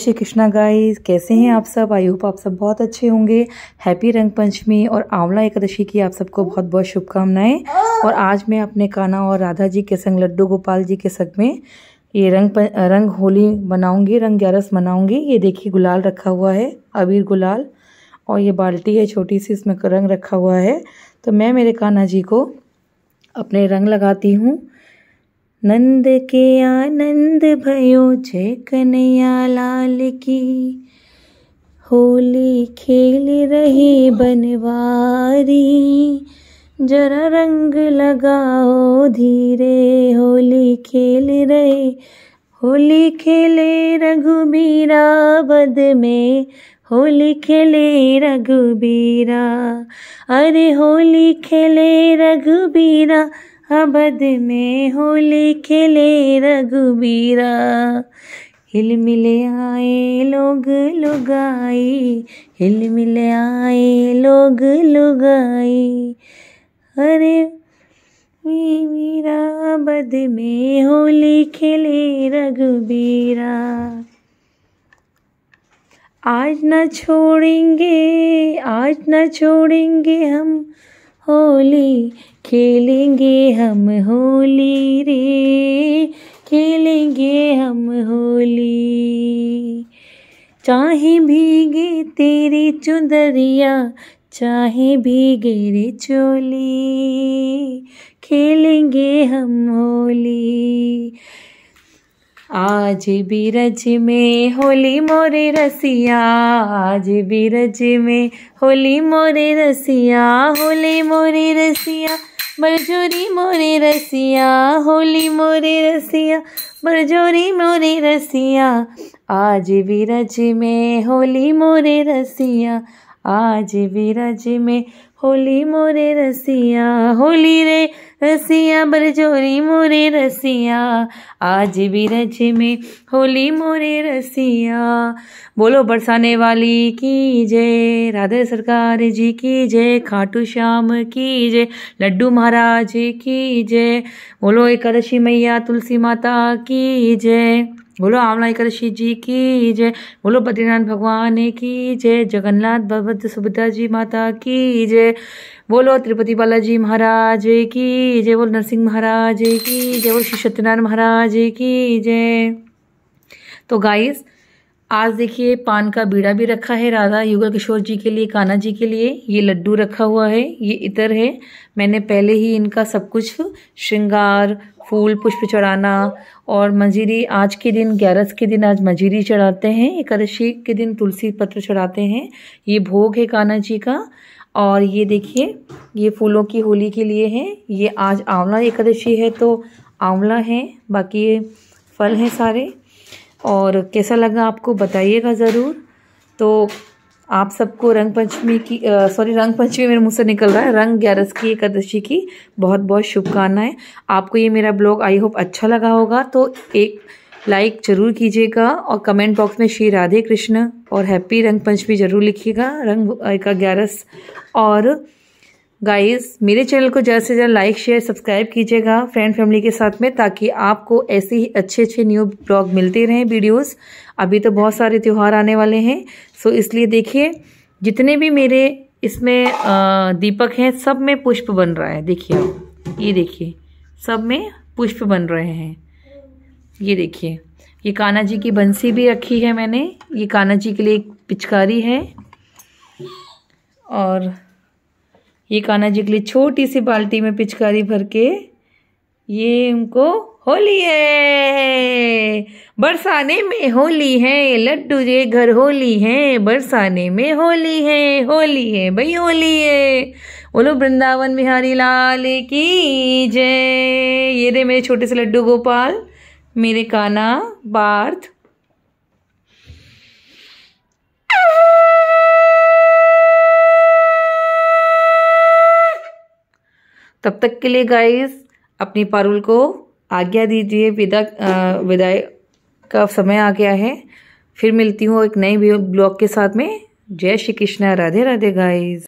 Shri Krishna guys कैसे हैं आप सब आई होप आप सब बहुत अच्छे होंगे हैप्पी रंग पंचमी और आंवला एकादशी की आप सबको बहुत बहुत शुभकामनाएं और आज मैं अपने काना और राधा जी के संग लड्डू गोपाल जी के संग में ये रंग रंग होली बनाऊंगी रंग ग्यारस मनाऊंगी ये देखिए गुलाल रखा हुआ है अबीर गुलाल और ये बाल्टी है छोटी सी इसमें रंग रखा हुआ है तो मैं मेरे कान्हा जी को अपने रंग लगाती हूँ नंद के आनंद भयो जय कन्हैया लाल की होली खेल रही बनवारी जरा रंग लगाओ धीरे होली खेल रहे होली खेले रघुबीरा बद में होली खेले रघुबीरा अरे होली खेले रघुबीरा अबध में होली खेले रघुबीरा हिल मिले आए लोग लुगाई हिल मिले आए लोग लुगाई अरे मीरा बद में होली खेले रघुबीरा आज न छोड़ेंगे आज न छोड़ेंगे हम होली खेलेंगे हम होली रे खेलेंगे हम होली चाहे भीगे तेरी चुंदरिया चाहे भीगे रे चोली खेलेंगे हम होली आज बीरज में होली मोरे रसिया आज बीरज में होली मोरे रसिया होली मोरे रसिया बरजोरी मोरे रसिया होली मोरे रसिया बरजोरी मोरे रसिया आज बीरज में होली मोरे रसिया आज बीरज में होली मोरे रसिया होली रे रसिया बरजोरी मोरे रसिया आज भी रज में होली मोरे रसिया बोलो बरसाने वाली की जय राधे सरकार जी की जय खाटू श्याम की जय लड्डू महाराज की जय बोलो एकादशी मैया तुलसी माता की जय बोलो आमला एकादशी जी की जय बोलो बद्रीनाथ भगवान की जय जगन्नाथ भगवत सुभद्रा जी माता की जय बोलो तिरुपति बालाजी महाराज की जय बोलो नरसिंह महाराज की जय बोलो श्री सत्यनारायण महाराज की जय तो गाइस आज देखिए पान का बीड़ा भी रखा है राधा युगल किशोर जी के लिए कान्हा जी के लिए ये लड्डू रखा हुआ है ये इतर है मैंने पहले ही इनका सब कुछ श्रृंगार फूल पुष्प चढ़ाना और मंजीरी आज के दिन ग्यारस के दिन आज मंजीरी चढ़ाते हैं एकादशी के दिन तुलसी पत्र चढ़ाते हैं ये भोग है कान्हा जी का और ये देखिए ये फूलों की होली के लिए है ये आज आंवला एकादशी है तो आंवला है बाकी ये फल हैं सारे और कैसा लगा आपको बताइएगा ज़रूर तो आप सबको रंग पंचमी की सॉरी रंग पंचमी मेरे मुंह से निकल रहा है रंग ग्यारस की एकादशी की बहुत बहुत शुभकामनाएं आपको ये मेरा ब्लॉग आई होप अच्छा लगा होगा तो एक लाइक ज़रूर कीजिएगा और कमेंट बॉक्स में श्री राधे कृष्ण और हैप्पी रंग पंचमी ज़रूर लिखिएगा रंग का ग्यारस और गाइस मेरे चैनल को ज़्यादा से ज़्यादा लाइक शेयर सब्सक्राइब कीजिएगा फ्रेंड फैमिली के साथ में ताकि आपको ऐसे ही अच्छे अच्छे न्यू ब्लॉग मिलते रहें वीडियोस अभी तो बहुत सारे त्यौहार आने वाले हैं सो इसलिए देखिए जितने भी मेरे इसमें दीपक हैं सब में पुष्प बन रहा है देखिए ये देखिए सब में पुष्प बन रहे हैं ये देखिए ये कान्हा जी की बंसी भी रखी है मैंने ये कान्हा जी के लिए एक पिचकारी है और ये कान्हा जी के लिए छोटी सी बाल्टी में पिचकारी भर के ये उनको होली है बरसाने में होली है लड्डू ये घर होली है बरसाने में होली है होली है भाई होली है बोलो वृंदावन बिहारी लाल की जय ये रे मेरे छोटे से लड्डू गोपाल मेरे काना बार्थ तब तक के लिए गाइस अपनी पारुल को आज्ञा दीजिए विदा विदाई का समय आ गया है फिर मिलती हूँ एक नए ब्लॉग के साथ में जय श्री कृष्ण राधे राधे गाइस